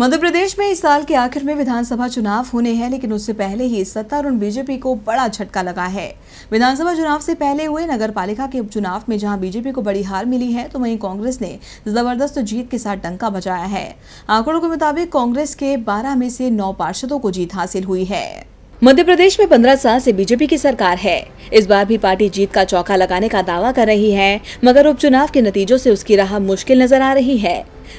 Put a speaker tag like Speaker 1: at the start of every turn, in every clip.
Speaker 1: मध्य प्रदेश में इस साल के आखिर में विधानसभा चुनाव होने हैं लेकिन उससे पहले ही सत्तारूढ़ बीजेपी को बड़ा झटका लगा है विधानसभा चुनाव से पहले हुए नगर पालिका के उपचुनाव में जहां बीजेपी को बड़ी हार मिली है तो वहीं कांग्रेस ने जबरदस्त जीत के साथ डंका बजाया है आंकड़ों के मुताबिक कांग्रेस के बारह में से नौ पार्षदों को जीत हासिल हुई है मध्य प्रदेश में पंद्रह साल से बीजेपी की सरकार है इस बार भी पार्टी जीत का चौका लगाने का दावा कर रही है मगर उपचुनाव के नतीजों से उसकी राह मुश्किल नजर आ रही है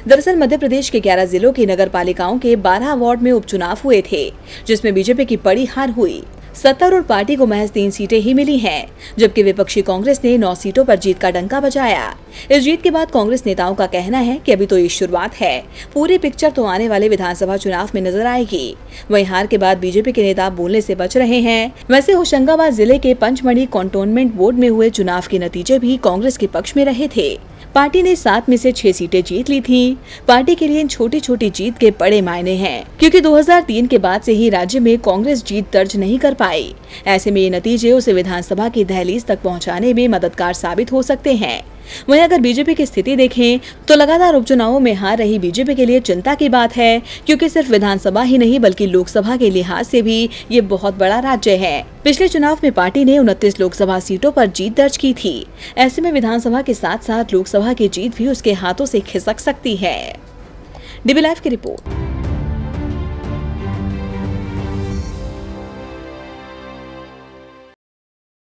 Speaker 1: दरअसल मध्य प्रदेश के 11 जिलों की नगर पालिकाओं के 12 वार्ड में उपचुनाव हुए थे जिसमें बीजेपी की बड़ी हार हुई सत्तर और पार्टी को महज तीन सीटें ही मिली हैं, जबकि विपक्षी कांग्रेस ने नौ सीटों पर जीत का डंका बजाया इस जीत के बाद कांग्रेस नेताओं का कहना है कि अभी तो ये शुरुआत है पूरी पिक्चर तो आने वाले विधानसभा चुनाव में नजर आएगी वही हार के बाद बीजेपी के नेता बोलने ऐसी बच रहे हैं वैसे होशंगाबाद जिले के पंचमढ़ी कॉन्टोनमेंट बोर्ड में हुए चुनाव के नतीजे भी कांग्रेस के पक्ष में रहे थे पार्टी ने सात में से छह सीटें जीत ली थी पार्टी के लिए इन छोटी छोटी जीत के बड़े मायने हैं क्योंकि 2003 के बाद से ही राज्य में कांग्रेस जीत दर्ज नहीं कर पाई उठाई ऐसे में ये नतीजे उसे विधानसभा की दहलीज तक पहुंचाने में मददगार साबित हो सकते हैं वहीं अगर बीजेपी की स्थिति देखें तो लगातार उपचुनावों में हार रही बीजेपी के लिए चिंता की बात है क्योंकि सिर्फ विधानसभा ही नहीं बल्कि लोकसभा के लिहाज से भी ये बहुत बड़ा राज्य है पिछले चुनाव में पार्टी ने उनतीस लोकसभा सीटों पर जीत दर्ज की थी ऐसे में विधानसभा के साथ साथ लोकसभा की जीत भी उसके हाथों से खिसक सकती है डीबी लाइव की रिपोर्ट